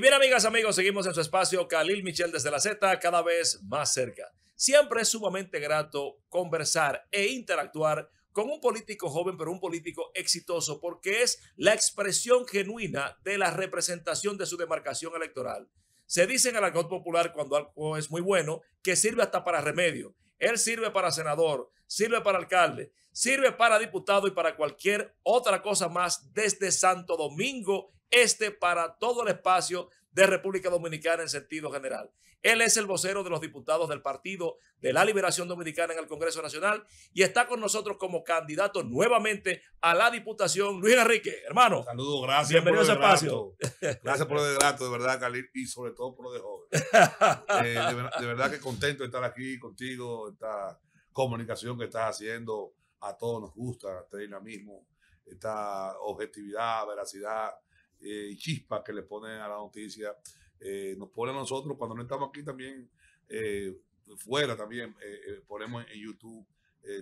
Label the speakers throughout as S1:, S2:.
S1: bien, amigas, amigos, seguimos en su espacio Khalil Michel desde la Z, cada vez más cerca. Siempre es sumamente grato conversar e interactuar con un político joven, pero un político exitoso, porque es la expresión genuina de la representación de su demarcación electoral. Se dice en el argot popular, cuando algo es muy bueno, que sirve hasta para remedio. Él sirve para senador, sirve para alcalde, sirve para diputado y para cualquier otra cosa más desde Santo Domingo este para todo el espacio de República Dominicana en sentido general. Él es el vocero de los diputados del Partido de la Liberación Dominicana en el Congreso Nacional y está con nosotros como candidato nuevamente a la Diputación Luis Enrique. Hermano. Saludos, gracias. Bienvenido por el espacio. Gracias
S2: por el grato, de verdad, y sobre todo por lo de joven. Eh, de, verdad que contento de estar aquí contigo, esta comunicación que estás haciendo. A todos nos gusta este dinamismo, esta objetividad, veracidad eh, chispa que le ponen a la noticia, eh, nos ponen a nosotros cuando no estamos aquí también, eh, fuera
S1: también, eh, ponemos en YouTube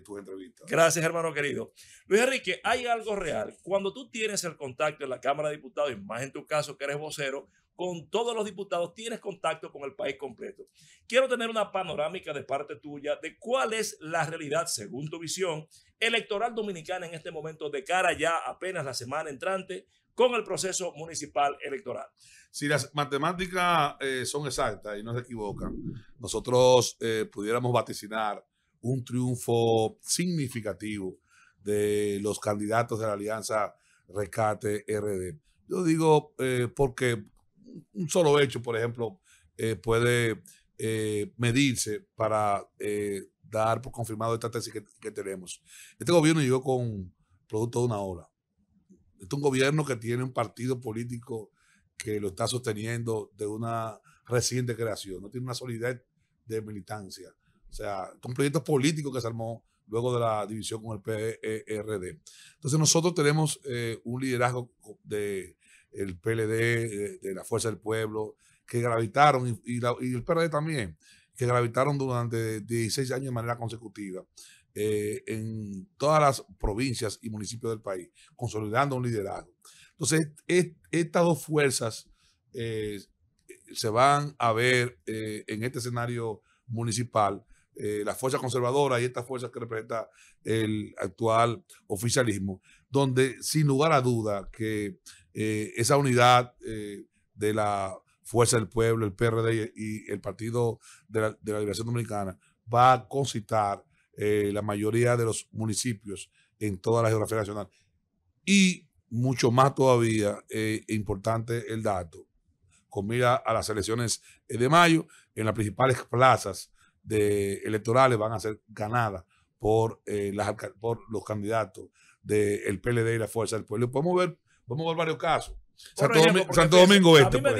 S1: tus entrevistas. Gracias, hermano querido. Luis Enrique, hay algo real. Cuando tú tienes el contacto en la Cámara de Diputados, y más en tu caso que eres vocero, con todos los diputados, tienes contacto con el país completo. Quiero tener una panorámica de parte tuya de cuál es la realidad, según tu visión, electoral dominicana en este momento de cara ya apenas la semana entrante con el proceso municipal electoral.
S2: Si las matemáticas eh, son exactas y no se equivocan, nosotros eh, pudiéramos vaticinar un triunfo significativo de los candidatos de la alianza Rescate RD. Yo digo eh, porque un solo hecho, por ejemplo, puede medirse para dar por confirmado esta tesis que, que tenemos. Este gobierno llegó con producto de una ola este es un gobierno que tiene un partido político que lo está sosteniendo de una reciente creación, no tiene una solidez de militancia. O sea, es un proyecto político que se armó luego de la división con el PRD. E Entonces nosotros tenemos eh, un liderazgo del PLD, de, la Fuerza del Pueblo, que gravitaron, y, y el PRD también, que gravitaron durante 16 años de manera consecutiva. Eh, en todas las provincias y municipios del país, consolidando un liderazgo. Entonces, estas dos fuerzas eh, se van a ver eh, en este escenario municipal, la fuerza conservadora y estas fuerzas que representa el actual oficialismo, donde sin lugar a duda que esa unidad de la Fuerza del Pueblo, el PRD y el Partido de la, de la Liberación Dominicana va a concitar eh, la mayoría de los municipios en toda la geografía nacional. Y mucho más todavía, eh, importante el dato, con mira a las elecciones eh, de mayo, en las principales plazas de electorales van a ser ganadas por, las, por los candidatos del PLD y la Fuerza del Pueblo. Podemos ver, ver varios casos. Santo, Domingo, me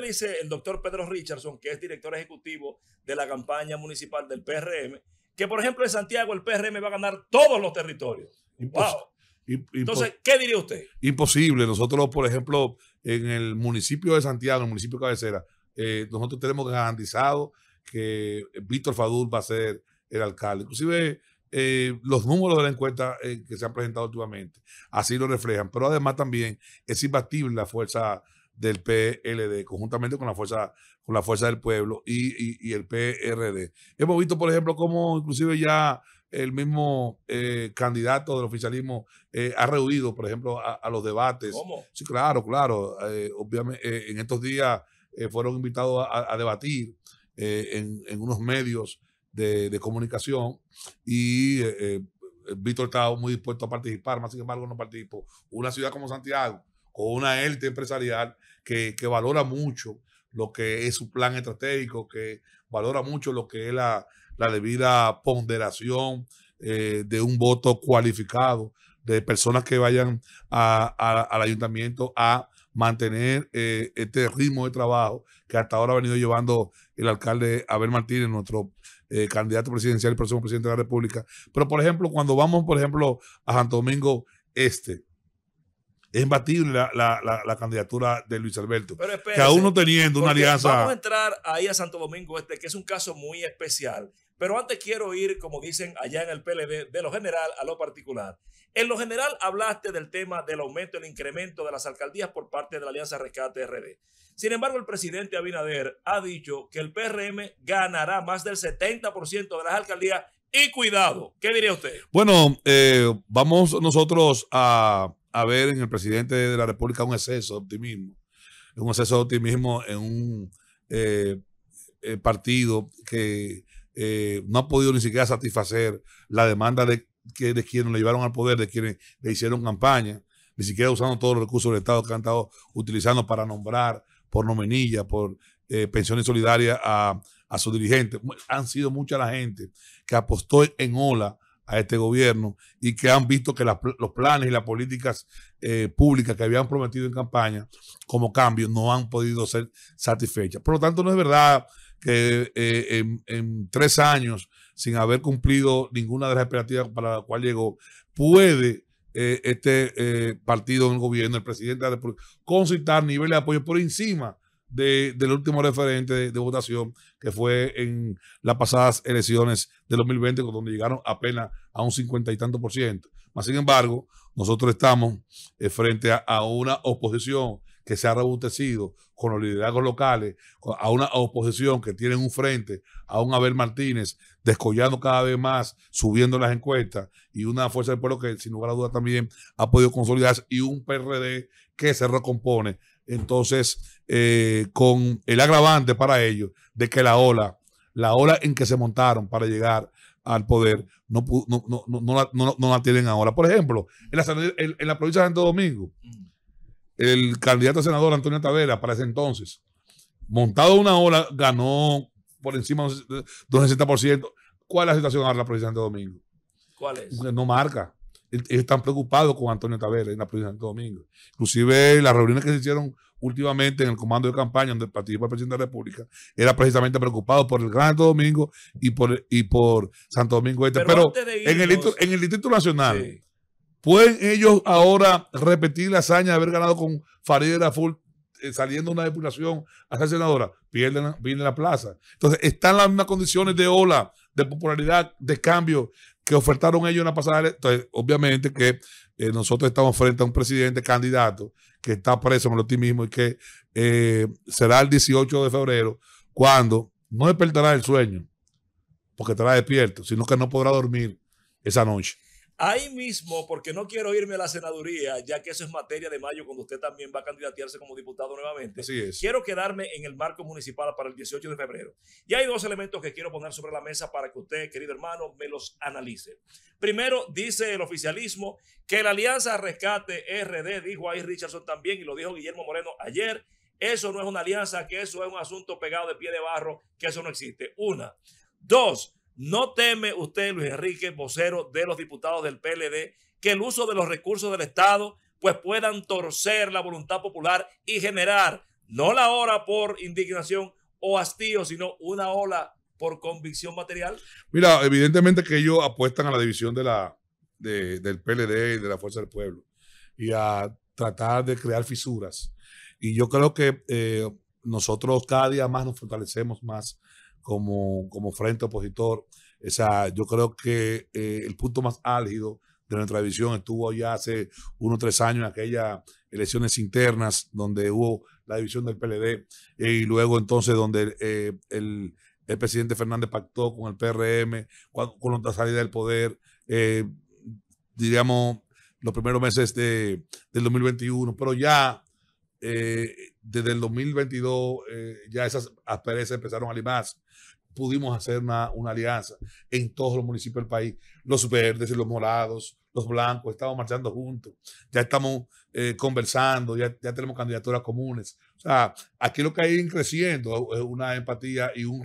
S1: dice, el doctor Pedro Richardson, que es director ejecutivo de la campaña municipal del PRM, que por ejemplo en Santiago el PRM va a ganar todos los territorios.
S2: Entonces,
S1: ¿qué diría usted?
S2: Imposible. Nosotros, por ejemplo, en el municipio de Santiago, en el municipio de cabecera, eh, nosotros tenemos garantizado que Víctor Fadul va a ser el alcalde. Inclusive eh, los números de la encuesta eh, que se han presentado últimamente así lo reflejan. Pero además también es imbatible la fuerza del PLD conjuntamente con la fuerza con la fuerza del pueblo y, el PRD. Hemos visto, por ejemplo, cómo inclusive ya el mismo eh, candidato del oficialismo eh, ha rehuido, por ejemplo, a, los debates. ¿Cómo? Sí, claro, claro. Eh, obviamente, en estos días fueron invitados a, debatir en, unos medios de, comunicación y Víctor estaba muy dispuesto a participar, más sin embargo no participó. Una ciudad como Santiago, con una élite empresarial que valora mucho lo que es su plan estratégico, que valora mucho lo que es la, debida ponderación eh, de un voto cualificado, de personas que vayan al ayuntamiento a mantener eh, este ritmo de trabajo que hasta ahora ha venido llevando el alcalde Abel Martínez, nuestro eh, candidato presidencial y próximo presidente de la República. Pero, por ejemplo, cuando vamos, por ejemplo, a Santo Domingo Este, es imbatible la, candidatura de Luis Alberto.
S1: Pero que aún no teniendo una alianza. Vamos a entrar ahí a Santo Domingo Este, que es un caso muy especial. Pero antes quiero ir, como dicen allá en el PLD, de lo general a lo particular. En lo general hablaste del tema del aumento, el incremento de las alcaldías por parte de la Alianza Rescate RD. Sin embargo, el presidente Abinader ha dicho que el PRM ganará más del 70% de las alcaldías y cuidado. ¿Qué diría usted?
S2: Bueno, eh, vamos nosotros a a ver en el presidente de la República un exceso de optimismo, un exceso de optimismo en un eh, eh, partido que eh, no ha podido ni siquiera satisfacer la demanda de, quienes le llevaron al poder, de quienes le hicieron campaña, ni siquiera usando todos los recursos del Estado que han estado utilizando para nombrar por nomenilla, por pensiones solidarias a, a sus dirigentes. Han sido mucha la gente que apostó en ola a este gobierno y que han visto que los planes y las políticas eh, públicas que habían prometido en campaña como cambio no han podido ser satisfechas. Por lo tanto, no es verdad que eh, en, tres años, sin haber cumplido ninguna de las expectativas para la cual llegó, puede eh, este partido en el gobierno, el presidente de la República, niveles de apoyo por encima del último referente de, votación, que fue en las pasadas elecciones del 2020, donde llegaron apenas a un cincuenta y tanto por ciento. sin embargo, nosotros estamos eh, frente a, una oposición que se ha rebutecido con los liderazgos locales, a una oposición que tiene un frente, a un Abel Martínez descollando cada vez más, subiendo las encuestas, y una fuerza del pueblo que sin lugar a dudas también ha podido consolidarse, y un PRD que se recompone entonces eh, con el agravante para ellos de que la ola, la ola en que se montaron para llegar al poder, no, la, tienen ahora. Por ejemplo, en la, provincia de Santo Domingo, el candidato a senador Antonio Tavera, para ese entonces, montado una ola, ganó por encima del 60%. ¿Cuál es la situación ahora en la provincia de Santo Domingo? ¿Cuál es? No marca están preocupados con Antonio Tavera en la provincia de Santo Domingo. Inclusive las reuniones que se hicieron últimamente en el comando de campaña donde participó el presidente de la República era precisamente preocupado por el Gran Santo Domingo y por, y por Santo Domingo Este. Pero, en, el, en Nacional, ¿pueden ellos ahora repetir la hazaña de haber ganado con Farideh full eh, saliendo una depuración a ser senadora, pierden, pierden, la plaza. Entonces, están las mismas condiciones de ola, de popularidad, de cambio, que ofertaron ellos una pasada. Entonces, obviamente que eh, nosotros estamos frente a un presidente candidato que está preso en el optimismo y que eh, será el 18 de febrero cuando no despertará el sueño, porque estará despierto, sino que no podrá dormir esa noche.
S1: Ahí mismo, porque no quiero irme a la senaduría, ya que eso es materia de mayo, cuando usted también va a candidatearse como diputado nuevamente. Quiero quedarme en el marco municipal para el 18 de febrero. Y hay dos elementos que quiero poner sobre la mesa para que usted, querido hermano, me los analice. Primero, dice el oficialismo que la Alianza Rescate RD, dijo ahí Richardson también, y lo dijo Guillermo Moreno ayer, eso no es una alianza, que eso es un asunto pegado de pie de barro, que eso no existe. Una. Dos, ¿No teme usted, Luis Enrique, vocero de los diputados del PLD, que el uso de los recursos del Estado pues puedan torcer la voluntad popular y generar no la hora por indignación o hastío, sino una ola por convicción material?
S2: Mira, evidentemente que ellos apuestan a la división de la, del PLD y de la Fuerza del Pueblo y a tratar de crear fisuras. Y yo creo que eh, nosotros cada día más nos fortalecemos más como, como frente opositor. Esa, yo creo que eh, el punto más álgido de nuestra división estuvo ya hace o tres años en aquellas elecciones internas donde hubo la división del PLD y luego entonces donde eh, el, presidente Fernández pactó con el PRM con la salida del poder, eh, digamos, los primeros meses de, del 2021, pero ya eh, desde el 2022 eh, ya esas asperezas empezaron a limarse. Pudimos hacer una, alianza en todos los municipios del país. Los verdes y los morados, los blancos, estamos marchando juntos. Ya estamos eh, conversando, ya, ya tenemos candidaturas comunes. O sea, aquí lo que hay creciendo es una empatía y un,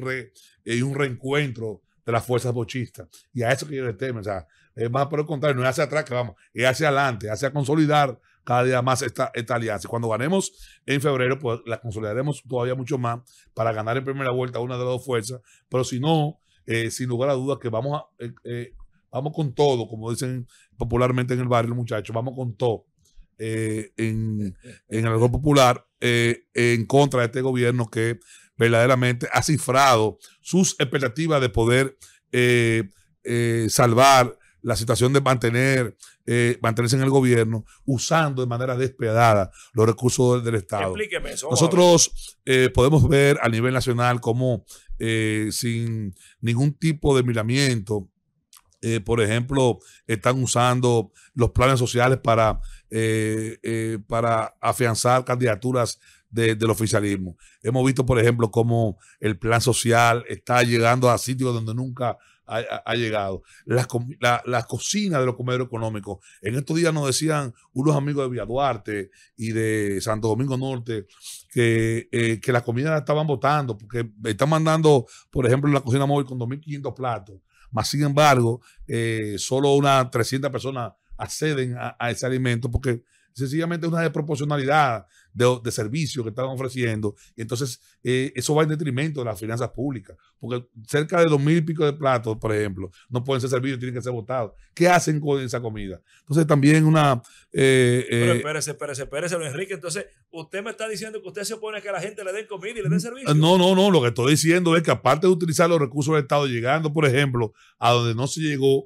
S2: y un reencuentro de las fuerzas bochistas. Y a eso que yo le temo. O sea, es más por el contrario, no es hacia atrás que vamos, es hacia adelante, hacia consolidar cada día más esta, esta alianza. Cuando ganemos en febrero, pues la consolidaremos todavía mucho más para ganar en primera vuelta una de las dos fuerzas, pero si no, eh, sin lugar a dudas que vamos a, eh, eh, vamos con todo, como dicen popularmente en el barrio los muchachos, vamos con todo en, el Algo Popular en contra de este gobierno que verdaderamente ha cifrado sus expectativas de poder salvar la situación de mantener eh, mantenerse en el gobierno usando de manera despiadada los recursos del, Estado. Nosotros eh, podemos ver a nivel nacional cómo eh, sin ningún tipo de miramiento, por ejemplo, están usando los planes sociales para, para afianzar candidaturas del oficialismo. Hemos visto, por ejemplo, cómo el plan social está llegando a sitios donde nunca ha, llegado. las la, cocina de los comedores económicos. En estos días nos decían unos amigos de Villa Duarte y de Santo Domingo Norte que, eh, que la comida la estaban votando, porque están mandando, por ejemplo, la cocina móvil con 2.500 platos. Más sin embargo, eh, solo unas 300 personas acceden a, a ese alimento porque sencillamente una desproporcionalidad de, servicios que están ofreciendo. Y entonces eh, eso va en detrimento de las finanzas públicas, porque cerca de dos mil pico de platos, por ejemplo, no pueden ser servidos, tienen que ser votados. ¿Qué hacen con esa comida? Entonces también una... Eh, eh, Pero
S1: espérese, espérese, espérese, Enrique. Entonces usted me está diciendo que usted se opone a que la gente le den comida y le den servicio. No,
S2: no, no. Lo que estoy diciendo es que aparte de utilizar los recursos del Estado llegando, por ejemplo, a donde no se llegó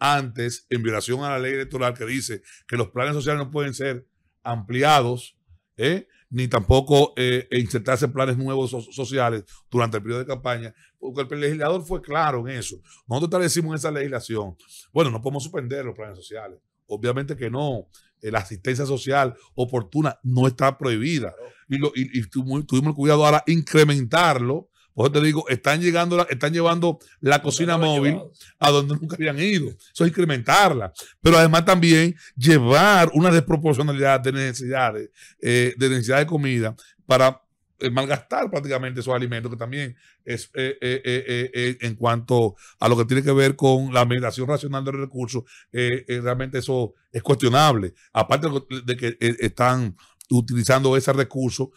S2: antes en violación a la ley electoral que dice que los planes sociales no pueden ser ampliados, ¿eh? ni tampoco eh, insertarse planes nuevos sociales durante el periodo de campaña, porque el legislador fue claro en eso. Nosotros establecimos esa legislación. Bueno, no podemos suspender los planes sociales. Obviamente que no. Eh, la asistencia social oportuna no está prohibida. Y, lo, y, tuvimos, el cuidado ahora incrementarlo por eso te digo, están, llegando están llevando la cocina móvil a donde nunca habían ido. Eso es incrementarla. Pero además también llevar una desproporcionalidad de necesidades, eh, de necesidad de comida para eh, malgastar prácticamente esos alimentos, que también es eh, en cuanto a lo que tiene que ver con la migración racional de los recursos, realmente eso es cuestionable. Aparte de que están utilizando esos recursos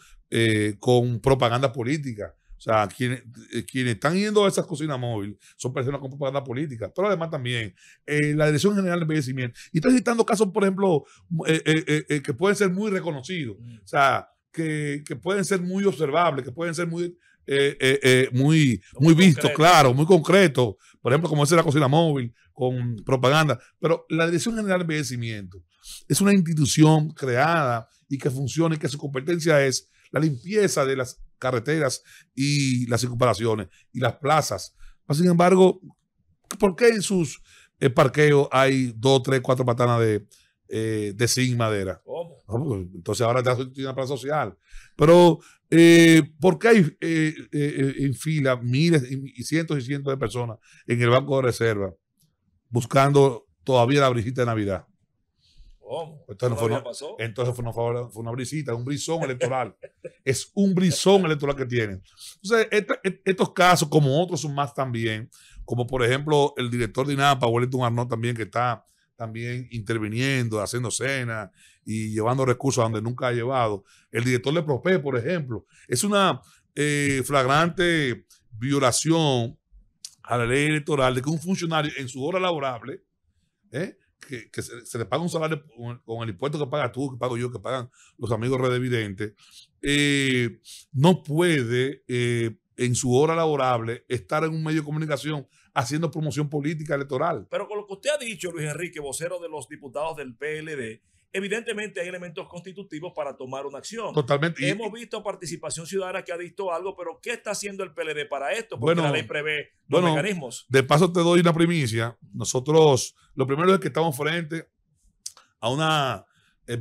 S2: con propaganda política o sea, eh, quienes, están yendo a esas cocinas móviles son personas con propaganda política, pero además también eh, la Dirección General de Envejecimiento. Y están citando casos, por ejemplo, eh, que pueden ser muy reconocidos, mm. o sea, que, pueden ser muy observables, que pueden ser muy, muy, muy, vistos, claro, muy concretos. Por ejemplo, como es la cocina móvil, con propaganda. Pero la Dirección General de Envejecimiento es una institución creada y que funciona y que su competencia es la limpieza de las carreteras y las recuperaciones y las plazas. Sin embargo, ¿por qué en sus eh, parqueos hay dos, tres, cuatro patanas eh, de, zinc madera? ¿Cómo? Pues, entonces ahora tiene una plaza social. Pero, eh, ¿por qué hay en fila miles y cientos y cientos de personas en el Banco de Reserva buscando todavía la brisita de Navidad? Pues entonces, fue, una, entonces fue, una, brisita, un brisón electoral. es un brisón electoral que tienen. Entonces, e-, estos casos, como otros son más también, como por ejemplo el director de INAPA, Wellington Arnold, también, que está también interviniendo, haciendo cenas y llevando recursos a donde nunca ha llevado. El director de Prope, por ejemplo, es una eh, flagrante violación a la ley electoral de que un funcionario en su hora laborable ¿eh? que, se, le paga un salario con el impuesto que pagas tú, que pago yo, que pagan los amigos redevidentes, eh, no puede eh, en su hora laborable estar en un medio de comunicación haciendo promoción política electoral.
S1: Pero con lo que usted ha dicho, Luis Enrique, vocero de los diputados del PLD, evidentemente hay elementos constitutivos para tomar una acción. Totalmente. Hemos visto participación ciudadana que ha visto algo, pero ¿qué está haciendo el PLD para esto? Porque bueno, la ley prevé los mecanismos.
S2: De paso te doy una primicia. Nosotros, lo primero es que estamos frente a una eh,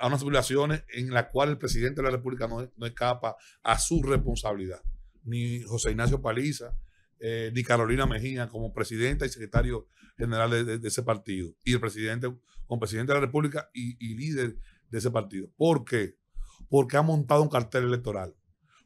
S2: a unas violaciones en las cuales el presidente de la República no, no escapa a su responsabilidad. Ni José Ignacio Paliza, eh, ni Carolina Mejía como presidenta y secretario general de, ese partido. Y el presidente, como presidente de la República y, líder de ese partido. ¿Por qué? Porque ha montado un cartel electoral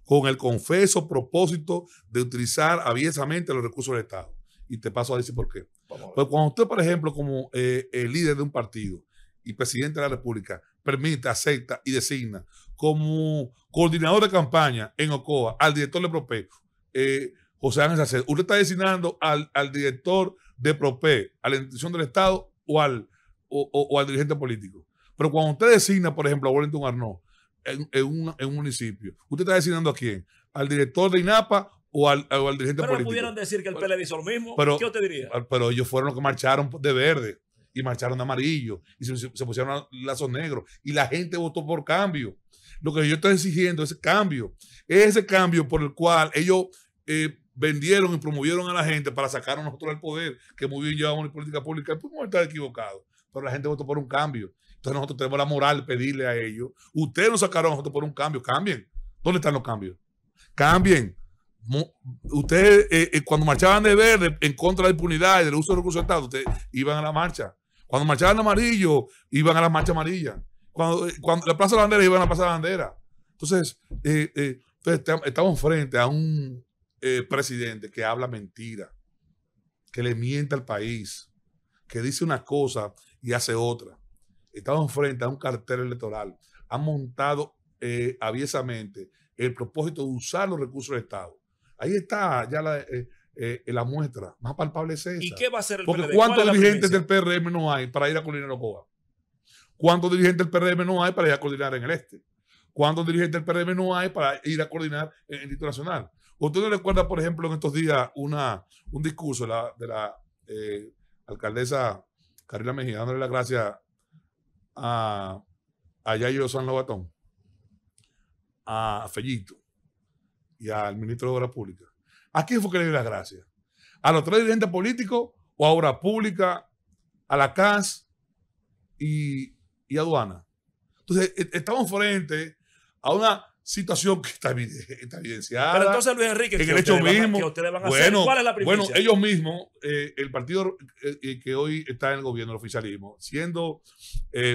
S2: con el confeso propósito de utilizar aviesamente los recursos del Estado. Y te paso a decir por qué. Pues cuando usted, por ejemplo, como eh, el líder de un partido y presidente de la República, permite, acepta y designa como coordinador de campaña en OCOA al director de ProPEC, eh, José Ángel Sacer. Usted está designando al, director de PROPE, a la institución del Estado o al, o, al dirigente político. Pero cuando usted designa, por ejemplo, a Wellington Arnó en, un, municipio, ¿usted está designando a quién? ¿Al director de INAPA o al, dirigente político? Pero pudieron
S1: decir que el televisor mismo. Pero, ¿Qué usted diría?
S2: Pero ellos fueron los que marcharon de verde y marcharon de amarillo y se, pusieron lazos negros y la gente votó por cambio. Lo que yo estoy exigiendo es cambio. Ese cambio por el cual ellos eh, vendieron y promovieron a la gente para sacar a nosotros del poder, que muy bien llevamos la política pública, pues no estar equivocados, pero la gente votó por un cambio. Entonces nosotros tenemos la moral de pedirle a ellos, ustedes nos sacaron a nosotros por un cambio, cambien. ¿Dónde están los cambios? Cambien. Ustedes eh, eh, cuando marchaban de verde en contra de la impunidad y del uso de recursos de Estado, ustedes iban a la marcha. Cuando marchaban amarillo, iban a la marcha amarilla. Cuando, eh, cuando la Plaza de la Bandera, iban a la Plaza de Bandera. Entonces, eh, entonces estamos frente a un eh, presidente que habla mentira, que le miente al país, que dice una cosa y hace otra. Estamos frente a un cartel electoral. ha montado eh, aviesamente el propósito de usar los recursos del Estado. Ahí está ya la, eh, muestra. Más palpable es esa. ¿Y qué va a ser el Porque ¿cuántos dirigentes del PRM no hay para ir a coordinar Ocoa? ¿Cuántos dirigentes del PRM no hay para ir a coordinar en el este? ¿Cuántos dirigentes del PRM no hay para ir a coordinar en el Instituto Nacional? Usted no recuerda, por ejemplo, en estos días una, un discurso de la, eh, alcaldesa Carla Mejía dándole las gracias a, a Yayo San Lobatón, a Fellito y al ministro de Obras Públicas. ¿A quién fue que le dio las gracias? ¿A los tres dirigentes políticos o a Obras Públicas, a la CAS y, y aduana? Entonces, e, estamos frente a una situación que está, evidenciada. Pero entonces Luis Enrique, el hecho mismo, bueno, ellos mismos, eh, el partido eh, eh, que hoy está en el gobierno, el oficialismo, siendo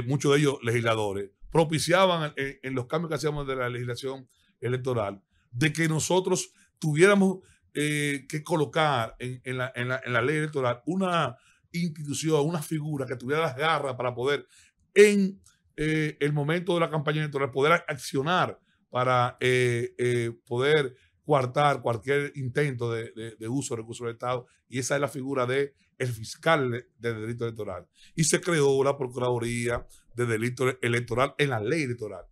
S2: muchos de ellos legisladores, propiciaban en los cambios que hacíamos de la legislación electoral, de que nosotros tuviéramos que colocar en, la, ley electoral una institución, una figura que tuviera las garras para poder en el momento de la campaña electoral, poder accionar para eh, eh, poder coartar cualquier intento de, uso de recursos del Estado y esa es la figura de el fiscal de delito electoral. Y se creó la Procuraduría de Delito Electoral en la ley electoral.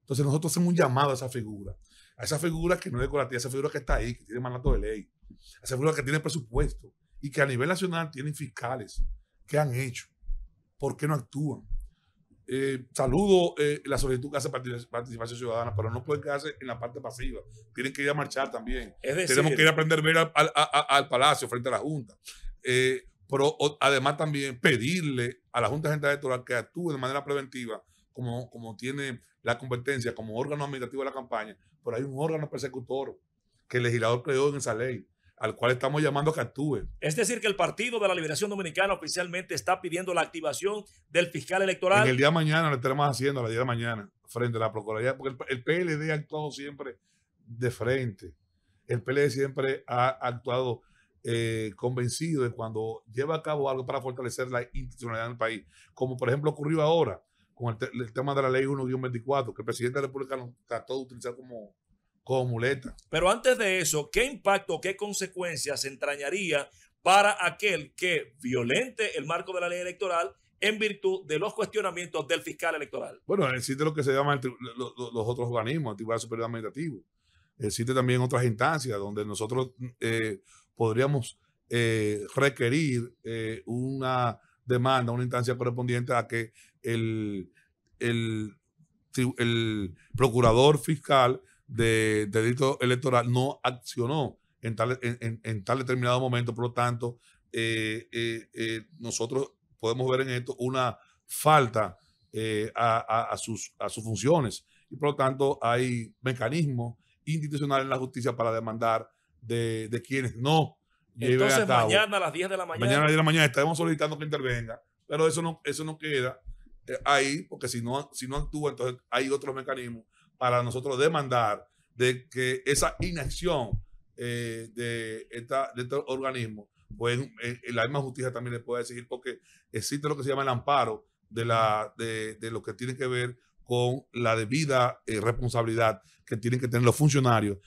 S2: Entonces nosotros hacemos un llamado a esa figura, a esa figura que no es decorativa, a esa figura que está ahí, que tiene mandato de ley, a esa figura que tiene presupuesto y que a nivel nacional tienen fiscales que han hecho. ¿Por qué no actúan? eh, saludo eh, la solicitud que hace participación ciudadana, pero no puede quedarse en la parte pasiva. Tienen que ir a marchar también. Tenemos que ir a aprender a ver al, Palacio frente a la Junta. Eh, pero además también pedirle a la Junta gente Electoral que actúe de manera preventiva, como, como tiene la competencia, como órgano administrativo de la campaña. Pero hay
S1: un órgano persecutor que el legislador creó en esa ley al cual estamos llamando a que actúe. Es decir, que el Partido de la Liberación Dominicana oficialmente está pidiendo la activación del fiscal electoral. En el día de
S2: mañana lo estaremos haciendo, a la día de mañana, frente a la Procuraduría, porque
S1: el, PLD
S2: ha actuado siempre de frente. El PLD siempre ha actuado eh, convencido de cuando lleva a cabo algo para fortalecer la institucionalidad del país, como por ejemplo ocurrió ahora con el, tema de la ley 1-24, que el presidente de la República
S1: trató de utilizar como muleta. Pero antes de eso, ¿qué impacto, qué consecuencias entrañaría para aquel que violente el marco de la ley electoral en virtud de los cuestionamientos del fiscal electoral?
S2: Bueno, existe lo que se llama los, otros organismos, el Superior Administrativo. Existe también otras instancias donde nosotros eh, podríamos eh, requerir eh, una demanda, una instancia correspondiente a que el, el procurador fiscal de, delito electoral no accionó en tal, en, en, tal determinado momento. Por lo tanto, eh, eh, eh, nosotros podemos ver en esto una falta a, a, sus, a sus funciones. Y por lo tanto, hay mecanismos institucionales en la justicia para demandar de, de quienes no Entonces, a cabo. mañana
S1: a las 10 de la mañana. Mañana a las 10 de la mañana
S2: estaremos solicitando que intervenga, pero eso no, eso no queda ahí, porque si no, si no actúa, entonces hay otros mecanismos para nosotros demandar de que esa inacción eh, de, esta, este organismo, pues el eh, eh, la misma justicia también le puede exigir, porque existe lo que se llama el amparo de, la, de, lo que tiene que ver con la debida responsabilidad que tienen que tener los funcionarios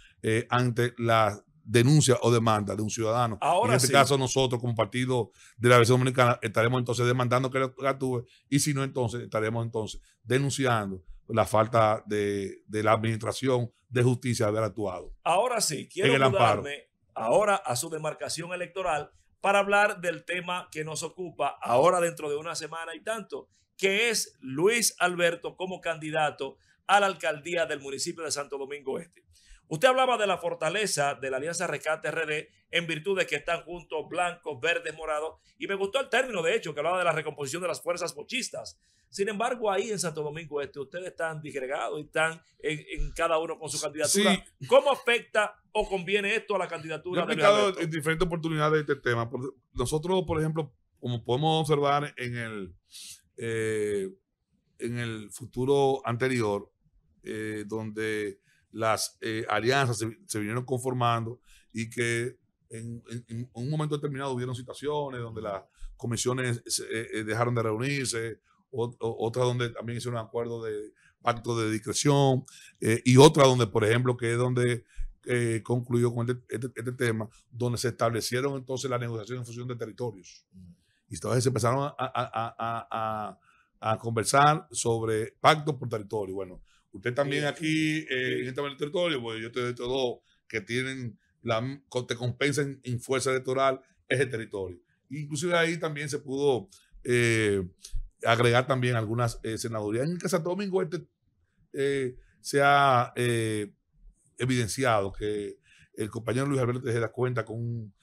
S2: ante la denuncia o demanda de un ciudadano. en este caso, nosotros como partido de la Versión Dominicana estaremos entonces demandando que lo actúe y si no, entonces estaremos entonces denunciando la falta de, la administración de justicia haber actuado.
S1: Ahora sí, quiero ahora a su demarcación electoral para hablar del tema que nos ocupa ahora dentro de una semana y tanto, que es Luis Alberto como candidato a la alcaldía del municipio de Santo Domingo Este. Usted hablaba de la fortaleza de la Alianza Rescate RD en virtud de que están juntos blancos, verdes, morados, y me gustó el término, de hecho, que hablaba de la recomposición de las fuerzas pochistas. Sin embargo, ahí en Santo Domingo Este, ustedes están disgregados y están en, cada uno con su candidatura. ¿Cómo afecta o conviene esto a la candidatura? Yo he explicado
S2: en diferentes oportunidades de este tema. Nosotros, por ejemplo, como podemos observar en el, eh, en el futuro anterior, eh, donde las eh, alianzas se, vinieron conformando y que en, un momento determinado hubieron situaciones donde las comisiones eh, eh, dejaron de reunirse, otras donde también hicieron un acuerdo de pacto de discreción, y otra donde, por ejemplo, que es donde concluyó con este, este, este, tema, donde se establecieron entonces las negociaciones en función de territorios. Y entonces se empezaron a, conversar sobre pactos por territorio. Bueno, Usted también aquí eh, en el territorio, pues yo te de todo que tienen, la, te compensen en fuerza electoral ese territorio. Inclusive ahí también se pudo eh, agregar también algunas eh, senadurías. senadorías. En el caso de Domingo este, eh, se ha evidenciado que el compañero Luis Alberto Tejeda cuenta con un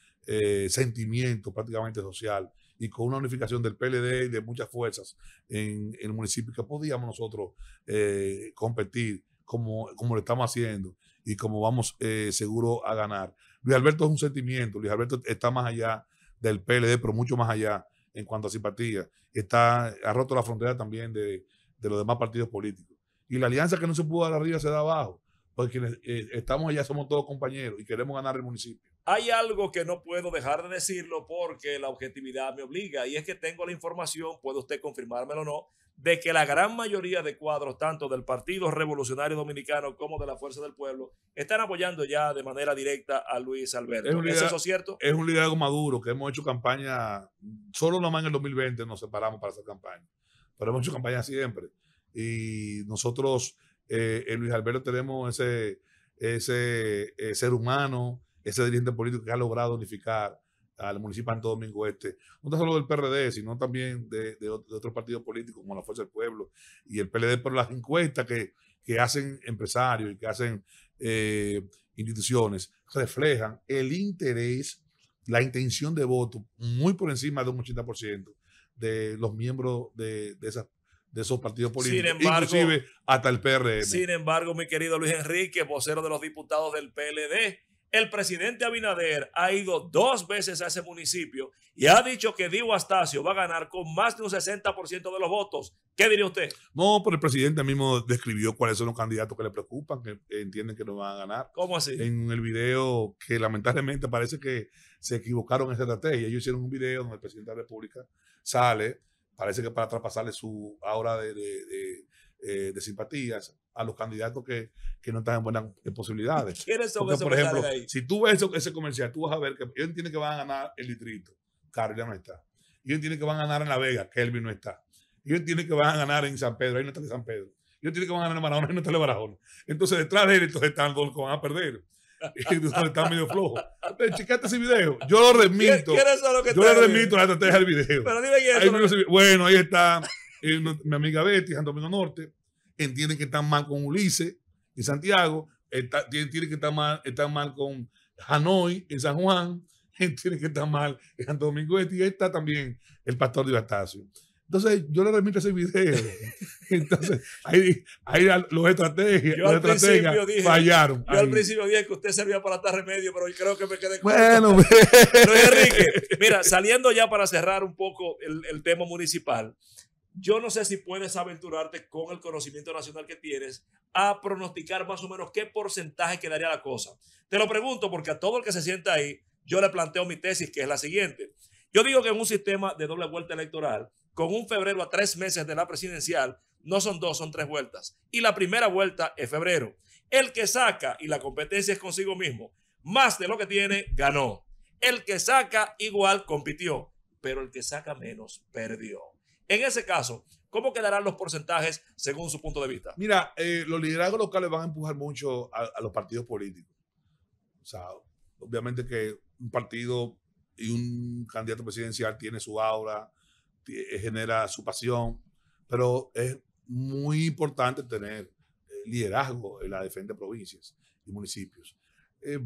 S2: sentimiento prácticamente social y con una unificación del PLD y de muchas fuerzas en, el municipio que podíamos nosotros eh, competir como, como lo estamos haciendo y como vamos eh, seguro a ganar. Luis Alberto es un sentimiento, Luis Alberto está más allá del PLD, pero mucho más allá en cuanto a simpatía. Está, ha roto la frontera también de, los demás partidos políticos. Y la alianza que no se pudo dar arriba se da abajo, porque eh, estamos allá somos todos compañeros y queremos ganar el municipio.
S1: Hay algo que no puedo dejar de decirlo porque la objetividad me obliga y es que tengo la información, puede usted confirmármelo o no, de que la gran mayoría de cuadros, tanto del Partido Revolucionario Dominicano como de la Fuerza del Pueblo, están apoyando ya de manera directa a Luis Alberto. Es, cierto?
S2: Es un liderazgo maduro que hemos hecho campaña, solo nomás en el 2020 nos separamos para hacer campaña, pero hemos hecho campaña siempre. Y nosotros eh, en Luis Alberto tenemos ese, ese eh, ser humano ese dirigente político que ha logrado unificar al municipio de Domingo Este, no solo del PRD, sino también de, otros partidos políticos como la Fuerza del Pueblo y el PLD, pero las encuestas que, hacen empresarios y que hacen eh, instituciones reflejan el interés, la intención de voto muy por encima de un 80% de los miembros de, esas de esos partidos políticos, inclusive hasta el PRM. Sin
S1: embargo, mi querido Luis Enrique, vocero de los diputados del PLD, el presidente Abinader ha ido dos veces a ese municipio y ha dicho que Diego Astacio va a ganar con más de un 60% de los votos. ¿Qué diría usted?
S2: No, pero el presidente mismo describió cuáles son los candidatos que le preocupan, que entienden que no van a ganar. ¿Cómo así? En el video que lamentablemente parece que se equivocaron en esa estrategia. Ellos hicieron un video donde el presidente de la República sale, parece que para traspasarle su aura de eh, de simpatías a los candidatos que, que no están en buenas posibilidades. ¿Quiénes son esos por ejemplo, ahí? si tú ves ese comercial, tú vas a ver que ellos tienen que van a ganar el distrito. ya no está. Ellos tiene que van a ganar en La Vega. Kelvin no está. Ellos tiene que van a ganar en San Pedro. Ahí no está de San Pedro. Ellos tienen que van a ganar en Barahona. Ahí no está de Barahona. Entonces, detrás de él, entonces están los que van a perder. Entonces están medio flojos. Entonces, ese video. Yo lo remito. ¿Quién, lo que yo le remito la estrategia del video. Pero dime quién es Bueno, ahí está mi amiga Betty, Santo Domingo Norte, entienden que están mal con Ulises en Santiago, tienen que están mal, están mal con Hanoi en San Juan, tienen que estar mal en Santo Domingo Betty este, y ahí está también el pastor de Entonces, yo le remito ese video. Entonces, ahí, ahí los estrategias, estrategias fallaron. Yo al principio
S1: dije que usted servía para estar remedio, pero hoy creo que me quedé con Bueno, Enrique, mira, saliendo ya para cerrar un poco el tema municipal, yo no sé si puedes aventurarte con el conocimiento nacional que tienes a pronosticar más o menos qué porcentaje quedaría la cosa. Te lo pregunto porque a todo el que se sienta ahí, yo le planteo mi tesis, que es la siguiente. Yo digo que en un sistema de doble vuelta electoral, con un febrero a tres meses de la presidencial, no son dos, son tres vueltas. Y la primera vuelta es febrero. El que saca, y la competencia es consigo mismo, más de lo que tiene, ganó. El que saca igual compitió, pero el que saca menos perdió. En ese caso, ¿cómo quedarán los porcentajes según su punto de vista?
S2: Mira, eh, los liderazgos locales van a empujar mucho a, los partidos políticos. O sea, obviamente que un partido y un candidato presidencial tiene su aura, eh, genera su pasión, pero es muy importante tener eh, liderazgo en la defensa de provincias y municipios.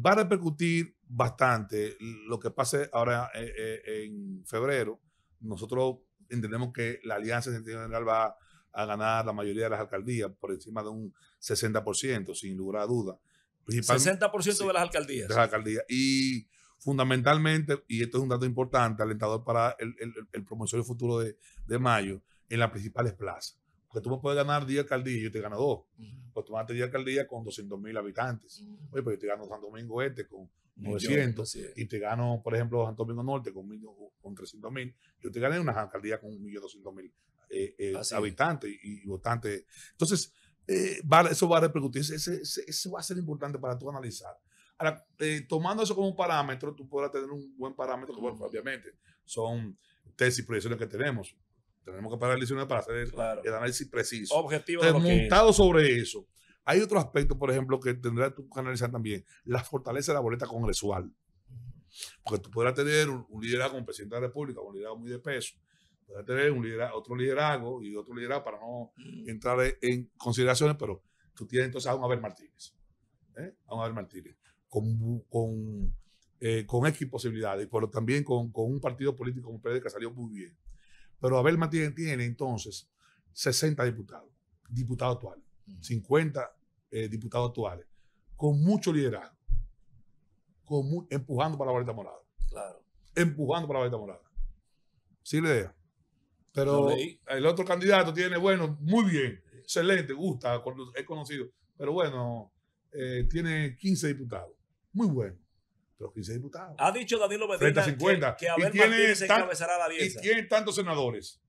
S2: va a repercutir bastante lo que pase ahora en, en febrero. Nosotros entendemos que la alianza de sentido general va a ganar la mayoría de las alcaldías por encima de un 60%, sin lugar a duda. 60%
S1: de las alcaldías. De las
S2: alcaldías. Y fundamentalmente, y esto es un dato importante, alentador para el, el, el promocionario futuro de, mayo, en las principales plazas. Porque tú me puedes ganar 10 alcaldías y yo te gano 2. Uh pues tú vas 10 alcaldías con 200 mil habitantes. Oye, pero pues yo te gano San Domingo Este con 900 y te gano, por ejemplo, Santo Domingo Norte con, 300 mil, yo te gané una alcaldía con 1.200.000 eh, eh habitantes y, votantes. Entonces, eh, eso va a repercutir, eso va a ser importante para tú analizar. Ahora, eh, tomando eso como un parámetro, tú podrás tener un buen parámetro, obviamente son tesis y proyecciones que tenemos. Tenemos que parar para hacer el, análisis preciso. Objetivo. montado sobre eso, hay otro aspecto, por ejemplo, que tendrás tú que analizar también, la fortaleza de la boleta congresual. Porque tú podrás tener un, liderazgo como presidente de la República, un liderazgo muy de peso, podrás tener un otro liderazgo y otro liderazgo para no mm. entrar en consideraciones, pero tú tienes entonces a un Abel Martínez, ¿eh? a un Abel Martínez, con, eh, con, X posibilidades, pero también con, un partido político como Pérez que salió muy bien. Pero Abel Martínez tiene entonces 60 diputados, diputados actuales, 50 mm. Eh, diputados actuales, con mucho liderazgo, empujando para la varita morada. Claro. Empujando para la varita morada. Sí le dejo. Pero el otro candidato tiene, bueno, muy bien, excelente, gusta, es conocido. Pero bueno, eh, tiene 15 diputados. Muy bueno. Pero 15 diputados.
S1: Ha dicho Danilo Medina 30, 50. que, A ver y tiene se encabezará la Y
S2: tiene tantos senadores.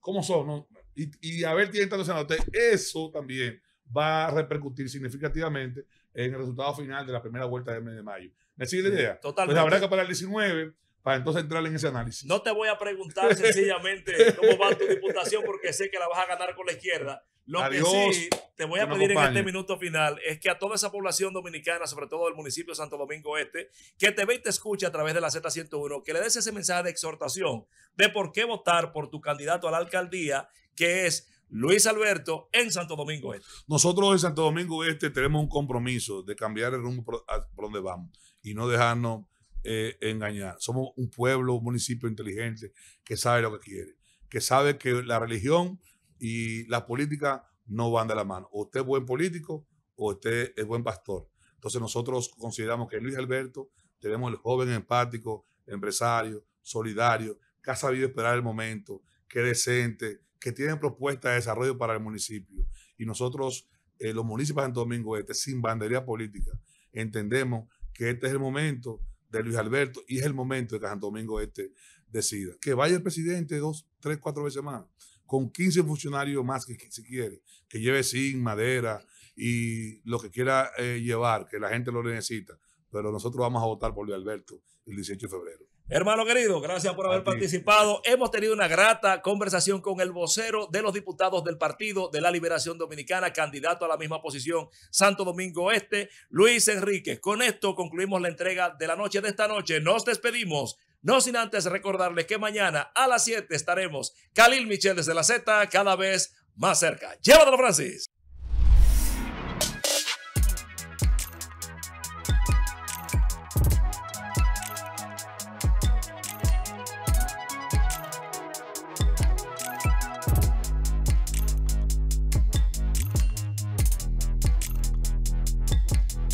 S2: ¿Cómo son? Y, a ver tiene tantos senadores. Eso también va a repercutir significativamente en el resultado final de la primera vuelta del mes de mayo. ¿Me sigue la idea? Pues totalmente. Pues habrá que para el 19 para entonces entrar en ese análisis.
S1: No te voy a preguntar sencillamente cómo va tu diputación porque sé que la vas a ganar con la izquierda. Lo que sí te voy a pedir en este minuto final es que a toda esa población dominicana, sobre todo del municipio de Santo Domingo Este, que te ve y te escucha a través de la Z101, que le des ese mensaje de exhortación de por qué votar por tu candidato a la alcaldía, que es Luis Alberto en Santo Domingo Este.
S2: Nosotros en Santo Domingo Este tenemos un compromiso de cambiar el rumbo por, donde vamos y no dejarnos eh, engañar. Somos un pueblo, un municipio inteligente que sabe lo que quiere, que sabe que la religión y la política no van de la mano. O usted es buen político o usted es buen pastor. Entonces nosotros consideramos que Luis Alberto tenemos el joven empático, empresario, solidario, que ha sabido esperar el momento, que es decente, que tienen propuestas de desarrollo para el municipio. Y nosotros, eh, los municipios de Santo Domingo Este, sin bandería política, entendemos que este es el momento de Luis Alberto y es el momento de que Santo Domingo Este decida. Que vaya el presidente dos, tres, cuatro veces más, con 15 funcionarios más que si quiere, que lleve zinc, madera y lo que quiera eh, llevar, que la gente lo necesita. Pero nosotros vamos a votar por Luis Alberto el 18 de febrero.
S1: Hermano querido, gracias por haber participado. Hemos tenido una grata conversación con el vocero de los diputados del Partido de la Liberación Dominicana, candidato a la misma posición, Santo Domingo Este, Luis Enríquez. Con esto concluimos la entrega de la noche de esta noche. Nos despedimos. No sin antes recordarles que mañana a las 7 estaremos Khalil Michel desde la Z cada vez más cerca. Llévatelo, Francis.